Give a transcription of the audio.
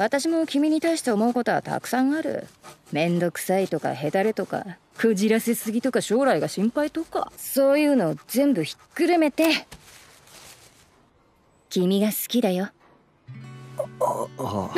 私も君に対して思うことはたくさんあるめんどくさいとかヘタレとかくじらせすぎとか将来が心配とかそういうのを全部ひっくるめて君が好きだよああ